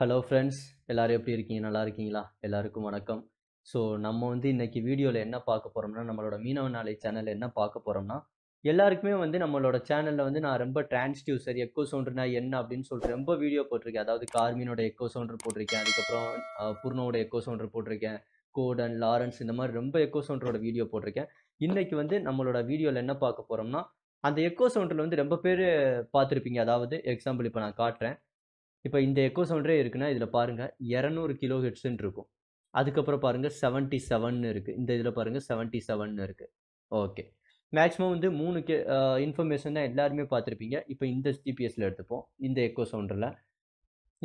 hello friends எல்லோரும் எப்படி இருக்கீங்க நல்லா இருக்கீங்களா எல்லாருக்கும் வணக்கம் ஸோ நம்ம வந்து இன்றைக்கி வீடியோவில் என்ன பார்க்க போகிறோம்னா நம்மளோட மீனவ நாளை சேனலில் என்ன பார்க்க போகிறோம்னா எல்லாருக்குமே வந்து நம்மளோட சேனலில் வந்து நான் ரொம்ப டிரான்ஸ்டியூசர் எக்கோ சவுண்ட்ருனா என்ன அப்படின்னு சொல்லிட்டு ரொம்ப வீடியோ போட்டிருக்கேன் அதாவது கார்மீனோட எக்கோ சவுண்டர் போட்டிருக்கேன் அதுக்கப்புறம் புர்னோட எக்கோ சவுண்டர் போட்டிருக்கேன் கோடன் லாரன்ஸ் இந்த மாதிரி ரொம்ப எக்கோ சவுண்டரோட வீடியோ போட்டிருக்கேன் இன்றைக்கி வந்து நம்மளோட வீடியோவில் என்ன பார்க்க போகிறோம்னா அந்த எக்கோ சவுண்டரில் வந்து ரொம்ப பேர் பார்த்துருப்பீங்க அதாவது எக்ஸாம்பிள் இப்போ நான் காட்டுறேன் இப்போ இந்த எக்கோ சவுண்டரே இருக்குன்னா இதில் பாருங்கள் இரநூறு கிலோ ஹெட்ஸுன்னு இருக்கும் அதுக்கப்புறம் பாருங்கள் செவன்ட்டி செவன்னு இருக்குது இந்த இதில் பாருங்கள் செவன்ட்டி செவன்னு இருக்குது ஓகே மேக்ஸிமம் வந்து மூணு கே இன்ஃபர்மேஷன் தான் எல்லாருமே பார்த்துருப்பீங்க இப்போ இந்த ஜிபிஎஸில் எடுத்துப்போம் இந்த எக்கோ சவுண்டரில்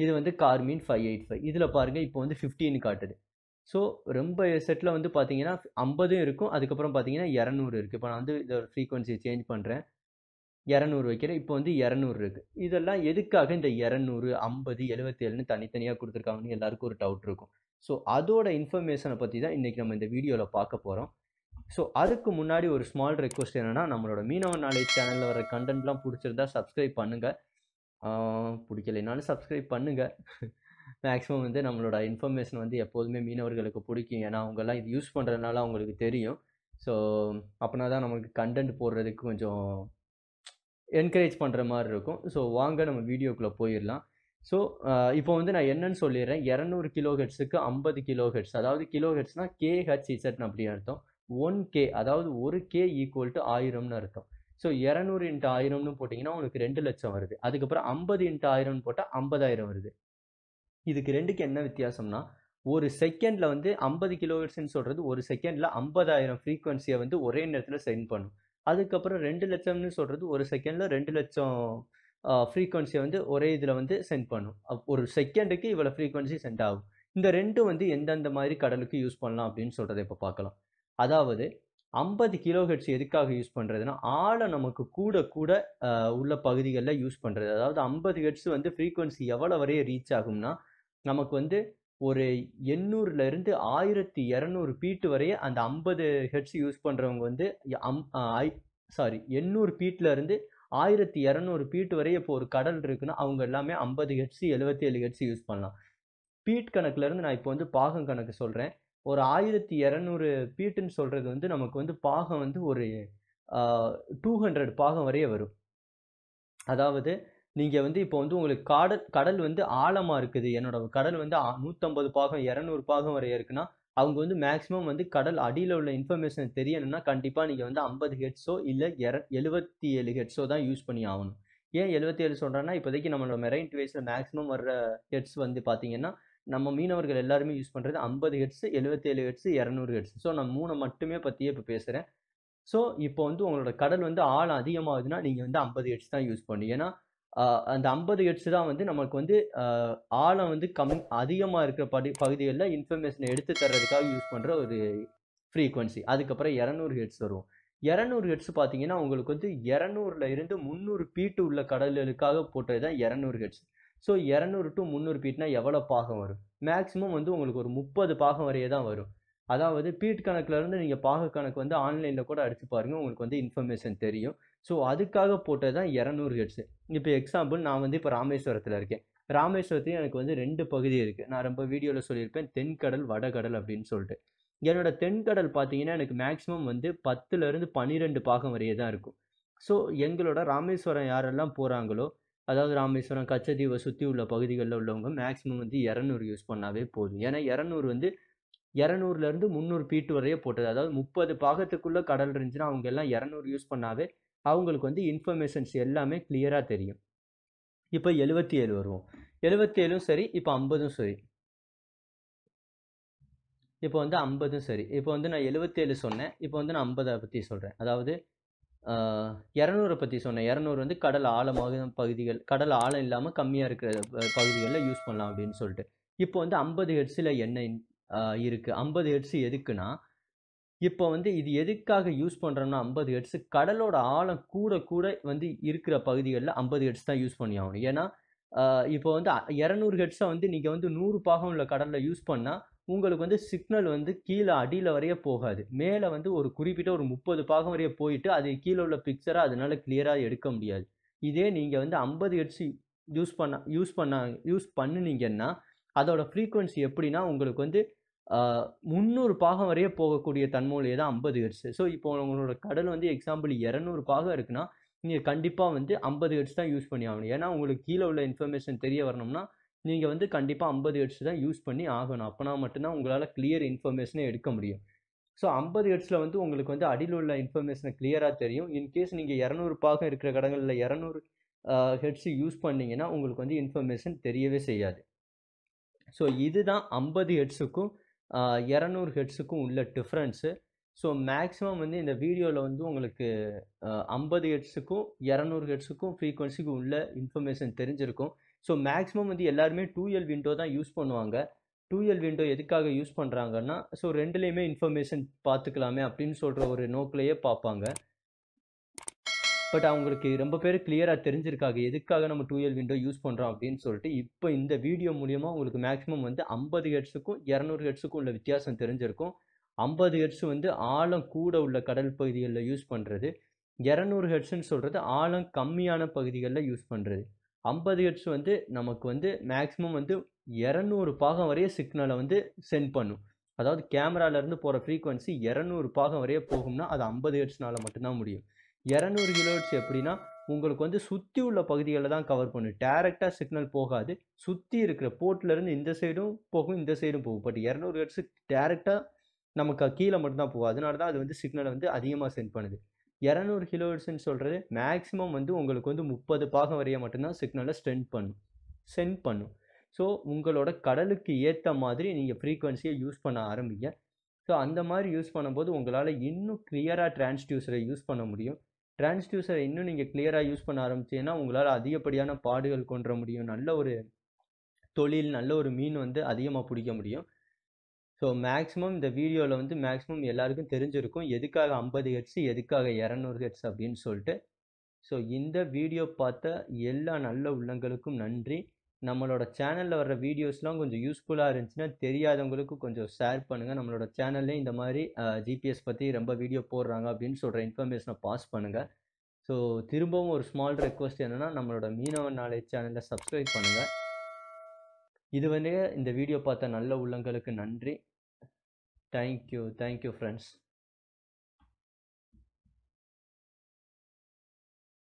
இது வந்து கார்மீன் ஃபைவ் எயிட் ஃபைவ் இதில் பாருங்கள் இப்போ வந்து ஃபிஃப்டின்னு காட்டுது ஸோ ரொம்ப செட்டில் வந்து பார்த்தீங்கன்னா ஐம்பதும் இருக்கும் அதுக்கப்புறம் பார்த்தீங்கன்னா இரநூறு இருக்குது இப்போ நான் வந்து இதோட ஃப்ரீக்வன்சி சேஞ்ச் பண்ணுறேன் இரநூறு வைக்கிறேன் இப்போ வந்து இரநூறு இருக்குது இதெல்லாம் எதுக்காக இந்த இரநூறு ஐம்பது எழுபத்தேழுன்னு தனித்தனியாக கொடுத்துருக்காங்கன்னு எல்லாருக்கும் ஒரு டவுட் இருக்கும் ஸோ அதோட இன்ஃபர்மேஷனை பற்றி தான் இன்றைக்கி நம்ம இந்த வீடியோவில் பார்க்க போகிறோம் ஸோ அதுக்கு முன்னாடி ஒரு ஸ்மால் ரெக்வஸ்ட் என்னென்னா நம்மளோட மீனவ நாலேஜ் சேனலில் வர கண்டென்ட்லாம் பிடிச்சிருந்தா சப்ஸ்கிரைப் பண்ணுங்கள் பிடிக்கலைனாலும் சப்ஸ்கிரைப் பண்ணுங்கள் மேக்ஸிமம் வந்து நம்மளோட இன்ஃபர்மேஷன் வந்து எப்போதுமே மீனவர்களுக்கு பிடிக்கும் ஏன்னா அவங்கெல்லாம் இது யூஸ் பண்ணுறதுனால அவங்களுக்கு தெரியும் ஸோ அப்படின்னா தான் நம்மளுக்கு கண்டென்ட் போடுறதுக்கு கொஞ்சம் என்கரேஜ் பண்ணுற மாதிரி இருக்கும் ஸோ வாங்க நம்ம வீடியோக்குள்ளே போயிடலாம் ஸோ இப்போ வந்து நான் என்னன்னு சொல்லிடுறேன் இரநூறு கிலோ ஹெட்ஸுக்கு ஐம்பது கிலோ ஹெட்ஸ் அதாவது கிலோ ஹெட்ஸ்னால் கேஹெச் இசட்னு அப்படின்னு அர்த்தம் ஒன் கே அதாவது ஒரு கே ஈக்குவல் டு ஆயிரம்னு அர்த்தம் ஸோ இரநூறு இன்ட்டு ஆயிரம்னு போட்டிங்கன்னா உங்களுக்கு ரெண்டு லட்சம் வருது அதுக்கப்புறம் ஐம்பது இன்ட்டு ஆயிரம்னு போட்டால் ஐம்பதாயிரம் வருது இதுக்கு ரெண்டுக்கு என்ன வித்தியாசம்னா ஒரு செகண்டில் வந்து ஐம்பது கிலோஹெட்ஸ்ன்னு சொல்கிறது ஒரு செகண்டில் ஐம்பதாயிரம் ஃப்ரீக்வன்சியை வந்து ஒரே நேரத்தில் சென்ட் பண்ணும் அதுக்கப்புறம் ரெண்டு லட்சம்னு சொல்கிறது ஒரு செகண்டில் ரெண்டு லட்சம் ஃப்ரீக்வன்சியை வந்து ஒரே இதில் வந்து சென்ட் பண்ணும் ஒரு செகண்டுக்கு இவ்வளோ ஃப்ரீக்வன்சி சென்ட் ஆகும் இந்த ரெண்டும் வந்து எந்தெந்த மாதிரி கடலுக்கு யூஸ் பண்ணலாம் அப்படின்னு சொல்கிறத இப்போ பார்க்கலாம் அதாவது ஐம்பது கிலோ ஹெட்ஸ் எதுக்காக யூஸ் பண்ணுறதுன்னா ஆளை நமக்கு கூட கூட உள்ள பகுதிகளில் யூஸ் பண்ணுறது அதாவது ஐம்பது ஹெட்ஸ் வந்து ஃப்ரீக்வன்சி எவ்வளோ வரைய ரீச் ஆகும்னா நமக்கு வந்து ஒரு எண்ணூறுலேருந்து ஆயிரத்தி இரநூறு பீட்டு வரைய அந்த ஐம்பது ஹெட்ஸ் யூஸ் பண்ணுறவங்க வந்து அம் ஐ சாரி எண்ணூறு பீட்லேருந்து ஆயிரத்தி இரநூறு பீட் வரைய இப்போ ஒரு கடல் இருக்குன்னா அவங்க எல்லாமே ஐம்பது ஹெட்ஸு எழுபத்தி ஏழு ஹெட்ஸ் யூஸ் பண்ணலாம் பீட் கணக்குலேருந்து நான் இப்போ வந்து பாகம் கணக்கு சொல்கிறேன் ஒரு ஆயிரத்தி இரநூறு பீட்டுன்னு சொல்கிறது வந்து நமக்கு வந்து பாகம் வந்து ஒரு டூ ஹண்ட்ரட் பாகம் வரைய வரும் அதாவது நீங்கள் வந்து இப்போ வந்து உங்களுக்கு காடல் கடல் வந்து ஆழமாக இருக்குது என்னோட கடல் வந்து நூற்றம்பது பாகம் இரநூறு பாகம் வரை இருக்குன்னா அவங்க வந்து மேக்ஸிமம் வந்து கடல் அடியில் உள்ள இன்ஃபர்மேஷன் தெரியணும்னா கண்டிப்பாக நீங்கள் வந்து ஐம்பது ஹெட்ஸோ இல்லை எர எழுபத்தி ஏழு ஹெட்ஸோ தான் யூஸ் பண்ணி ஆகணும் ஏன் எழுபத்தி ஏழு சொல்கிறேன்னா இப்போதைக்கு நம்மளோட மெரைன் டிவைஸில் மேக்ஸிமம் வர்ற ஹெட்ஸ் வந்து பார்த்தீங்கன்னா நம்ம மீனவர்கள் எல்லாருமே யூஸ் பண்ணுறது ஐம்பது ஹெட்ஸு எழுபத்தேழு ஹெட்ஸு இரநூறு ஹெட்ஸ் ஸோ நான் மூணை மட்டுமே பற்றியே இப்போ பேசுகிறேன் ஸோ இப்போ வந்து உங்களோட கடல் வந்து ஆழம் அதிகமாகுதுன்னா நீங்கள் வந்து ஐம்பது ஹெட்ஸ் தான் யூஸ் பண்ணி ஏன்னா அந்த ஐம்பது ஹெட்ஸ் தான் வந்து நமக்கு வந்து ஆழம் வந்து கம்மி அதிகமாக இருக்கிற படி பகுதிகளில் இன்ஃபர்மேஷனை எடுத்து தர்றதுக்காக யூஸ் பண்ணுற ஒரு ஃப்ரீக்குவன்சி அதுக்கப்புறம் இரநூறு ஹெட்ஸ் வரும் இரநூறு ஹெட்ஸ் பார்த்தீங்கன்னா உங்களுக்கு வந்து இரநூறுல இருந்து முந்நூறு பீட்டு உள்ள கடல்களுக்காக போட்டது தான் இரநூறு ஹெட்ஸ் ஸோ இரநூறு டு முந்நூறு பீட்னா எவ்வளோ பாகம் வரும் மேக்ஸிமம் வந்து உங்களுக்கு ஒரு முப்பது பாகம் வரையே தான் வரும் அதாவது பீட் கணக்கில் இருந்து நீங்கள் பாக கணக்கு வந்து ஆன்லைனில் கூட அடித்து பாருங்கள் உங்களுக்கு வந்து இன்ஃபர்மேஷன் தெரியும் ஸோ அதுக்காக போட்டது தான் இரநூறு ஹெட்ஸு இப்போ எக்ஸாம்பிள் நான் வந்து இப்போ ராமேஸ்வரத்தில் இருக்கேன் ராமேஸ்வரத்துலேயும் எனக்கு வந்து ரெண்டு பகுதி இருக்குது நான் ரொம்ப வீடியோவில் சொல்லியிருப்பேன் தென்கடல் வடகடல் அப்படின்னு சொல்லிட்டு என்னோடய தென்கடல் பார்த்தீங்கன்னா எனக்கு மேக்ஸிமம் வந்து பத்துலேருந்து பன்னிரெண்டு பாகம் வரையே தான் இருக்கும் ஸோ எங்களோட ராமேஸ்வரம் யாரெல்லாம் போகிறாங்களோ அதாவது ராமேஸ்வரம் கச்சதீவை சுற்றி உள்ள பகுதிகளில் உள்ளவங்க மேக்ஸிமம் வந்து இரநூறு யூஸ் பண்ணாவே போதும் ஏன்னா இரநூறு வந்து இரநூறுலேருந்து முந்நூறு பீட்டு வரையே போட்டது அதாவது முப்பது பாகத்துக்குள்ளே கடல் இருந்துச்சுன்னா அவங்க எல்லாம் இரநூறு யூஸ் பண்ணாவே அவங்களுக்கு வந்து இன்ஃபர்மேஷன்ஸ் எல்லாமே கிளியராக தெரியும் இப்போ எழுபத்தி ஏழு வருவோம் எழுபத்தி ஏழும் சரி இப்போ ஐம்பதும் சரி இப்போ வந்து ஐம்பதும் சரி இப்போ வந்து நான் எழுபத்தேழு சொன்னேன் இப்போ வந்து நான் ஐம்பதை பற்றி சொல்கிறேன் அதாவது இரநூறை பற்றி சொன்னேன் இரநூறு வந்து கடல் ஆழமாக பகுதிகள் கடல் ஆழம் இல்லாமல் கம்மியாக இருக்கிற பகுதிகளில் யூஸ் பண்ணலாம் அப்படின்னு சொல்லிட்டு இப்போ வந்து ஐம்பது ஹெட்ஸில் என்ன இருக்குது ஐம்பது ஹெட்ஸு எதுக்குன்னா இப்போ வந்து இது எதுக்காக யூஸ் பண்ணுறோம்னா ஐம்பது ஹெட்ஸு கடலோட ஆழம் கூட கூட வந்து இருக்கிற பகுதிகளில் ஐம்பது ஹெட்ஸ் தான் யூஸ் பண்ணி ஆகணும் ஏன்னா இப்போ வந்து இரநூறு ஹெட்ஸை வந்து நீங்கள் வந்து நூறு பாகம் உள்ள கடலில் யூஸ் பண்ணால் உங்களுக்கு வந்து சிக்னல் வந்து கீழே அடியில் வரைய போகாது மேலே வந்து ஒரு குறிப்பிட்ட ஒரு முப்பது பாகம் வரைய போயிட்டு அது கீழே உள்ள பிக்சரை அதனால் கிளியராக எடுக்க முடியாது இதே நீங்கள் வந்து ஐம்பது ஹெட்ஸ் யூஸ் பண்ண யூஸ் பண்ண யூஸ் பண்ணினீங்கன்னா அதோடய ஃப்ரீக்குவென்சி எப்படின்னா உங்களுக்கு வந்து முந்நூறு பாகம் வரைய போகக்கூடிய தன்மொழியை தான் ஐம்பது ஹெர்ஸ் ஸோ இப்போ உங்களோட கடல் வந்து எக்ஸாம்பிள் இரநூறு பாகம் இருக்குன்னா நீங்கள் கண்டிப்பாக வந்து ஐம்பது ஹெட்ஸ் தான் யூஸ் பண்ணி ஆகணும் ஏன்னா உங்களுக்கு கீழே உள்ள இன்ஃபர்மேஷன் தெரிய வரணும்னா நீங்கள் வந்து கண்டிப்பாக ஐம்பது ஹெட்ஸ் தான் யூஸ் பண்ணி ஆகணும் அப்போனா மட்டும்தான் உங்களால் கிளியர் இன்ஃபர்மேஷனே எடுக்க முடியும் ஸோ ஐம்பது ஹெட்ஸில் வந்து உங்களுக்கு வந்து அடியில் உள்ள இன்ஃபர்மேஷனை கிளியராக தெரியும் இன்கேஸ் நீங்கள் இரநூறு பாகம் இருக்கிற கடங்களில் இரநூறு ஹெட்ஸு யூஸ் பண்ணிங்கன்னா உங்களுக்கு வந்து இன்ஃபர்மேஷன் தெரியவே செய்யாது ஸோ இதுதான் ஐம்பது ஹெட்ஸுக்கும் இரநூறு ஹெட்ஸுக்கும் உள்ள டிஃப்ரென்ஸு ஸோ மேக்ஸிமம் வந்து இந்த வீடியோவில் வந்து உங்களுக்கு ஐம்பது ஹெட்ஸுக்கும் இரநூறு ஹெட்ஸுக்கும் ஃப்ரீக்வன்சிக்கும் உள்ள இன்ஃபர்மேஷன் தெரிஞ்சிருக்கும் ஸோ மேக்ஸிமம் வந்து எல்லாருமே டூ எல் விண்டோ தான் யூஸ் பண்ணுவாங்க டூ எல் விண்டோ எதுக்காக யூஸ் பண்ணுறாங்கன்னா ஸோ ரெண்டுலேயுமே இன்ஃபர்மேஷன் பார்த்துக்கலாமே அப்படின்னு சொல்கிற ஒரு நோக்கிலேயே பார்ப்பாங்க பட் அவங்களுக்கு ரொம்ப பேர் கிளியராக தெரிஞ்சிருக்காங்க எதுக்காக நம்ம டூஎல் விண்டோ யூஸ் பண்ணுறோம் அப்படின்னு சொல்லிட்டு இப்போ இந்த வீடியோ மூலயமா உங்களுக்கு மேக்ஸிமம் வந்து ஐம்பது ஹெட்ஸுக்கும் இரநூறு ஹெட்ஸுக்கும் உள்ள வித்தியாசம் தெரிஞ்சிருக்கும் ஐம்பது ஹெட்ஸ் வந்து ஆழம் கூட உள்ள கடல் பகுதிகளில் யூஸ் பண்ணுறது இரநூறு ஹெட்ஸுன்னு சொல்கிறது ஆழம் கம்மியான பகுதிகளில் யூஸ் பண்ணுறது ஐம்பது ஹெட்ஸ் வந்து நமக்கு வந்து மேக்ஸிமம் வந்து இரநூறு பாகம் வரைய சிக்னலை வந்து சென்ட் பண்ணும் அதாவது கேமராலேருந்து போகிற ஃப்ரீக்குவன்சி இரநூறு பாகம் வரைய போகும்னா அது ஐம்பது ஹெட்ஸ்னால் மட்டும்தான் முடியும் இரநூறு கிலோஹெட்ஸ் எப்படின்னா உங்களுக்கு வந்து சுற்றி உள்ள பகுதிகளில் தான் கவர் பண்ணும் டேரெக்டாக சிக்னல் போகாது சுற்றி இருக்கிற போர்ட்லேருந்து இந்த சைடும் போகும் இந்த சைடும் போகும் பட் இரநூறு ஹெட்ஸு டேரெக்டாக நமக்கு கீழே மட்டும்தான் போகும் அதனால தான் அது வந்து சிக்னலை வந்து அதிகமாக சென்ட் பண்ணுது இரநூறு கிலோஹெட்ஸ்ன்னு சொல்கிறது மேக்ஸிமம் வந்து உங்களுக்கு வந்து முப்பது பாகம் வரைய மட்டும்தான் சிக்னலை ஸ்ட்ரென்ட் பண்ணும் சென்ட் பண்ணும் ஸோ உங்களோட கடலுக்கு ஏற்ற மாதிரி நீங்கள் ஃப்ரீக்வன்சியை யூஸ் பண்ண ஆரம்பிங்க ஸோ அந்த மாதிரி யூஸ் பண்ணும்போது உங்களால் இன்னும் க்ளியராக டிரான்ஸ்டியூசரை யூஸ் பண்ண முடியும் ட்ரான்ஸ்டியூசர் இன்னும் நீங்கள் கிளியராக யூஸ் பண்ண ஆரம்பிச்சிங்கன்னா உங்களால் அதிகப்படியான பாடுகள் கொன்ற முடியும் நல்ல ஒரு தொழில் நல்ல ஒரு மீன் வந்து அதிகமாக பிடிக்க முடியும் ஸோ மேக்ஸிமம் இந்த வீடியோவில் வந்து மேக்ஸிமம் எல்லாருக்கும் தெரிஞ்சிருக்கும் எதுக்காக ஐம்பது ஹெட்ஸு எதுக்காக இரநூறு ஹெட்ஸ் அப்படின்னு சொல்லிட்டு ஸோ இந்த வீடியோ பார்த்த எல்லா நல்ல உள்ளங்களுக்கும் நன்றி நம்மளோட சேனலில் வர வீடியோஸ்லாம் கொஞ்சம் யூஸ்ஃபுல்லாக இருந்துச்சுன்னா தெரியாதவங்களுக்கு கொஞ்சம் ஷேர் பண்ணுங்கள் நம்மளோட சேனல்லே இந்த மாதிரி ஜிபிஎஸ் பற்றி ரொம்ப வீடியோ போடுறாங்க அப்படின்னு சொல்கிற இன்ஃபர்மேஷனை பாஸ் பண்ணுங்கள் ஸோ திரும்பவும் ஒரு ஸ்மால் ரெக்வஸ்ட் என்னென்னா நம்மளோட மீனவன் நாலேஜ் சேனலை சப்ஸ்கிரைப் பண்ணுங்கள் இது வந்து இந்த வீடியோ பார்த்த நல்ல உள்ளங்களுக்கு நன்றி தேங்க்யூ தேங்க்யூ ஃப்ரெண்ட்ஸ்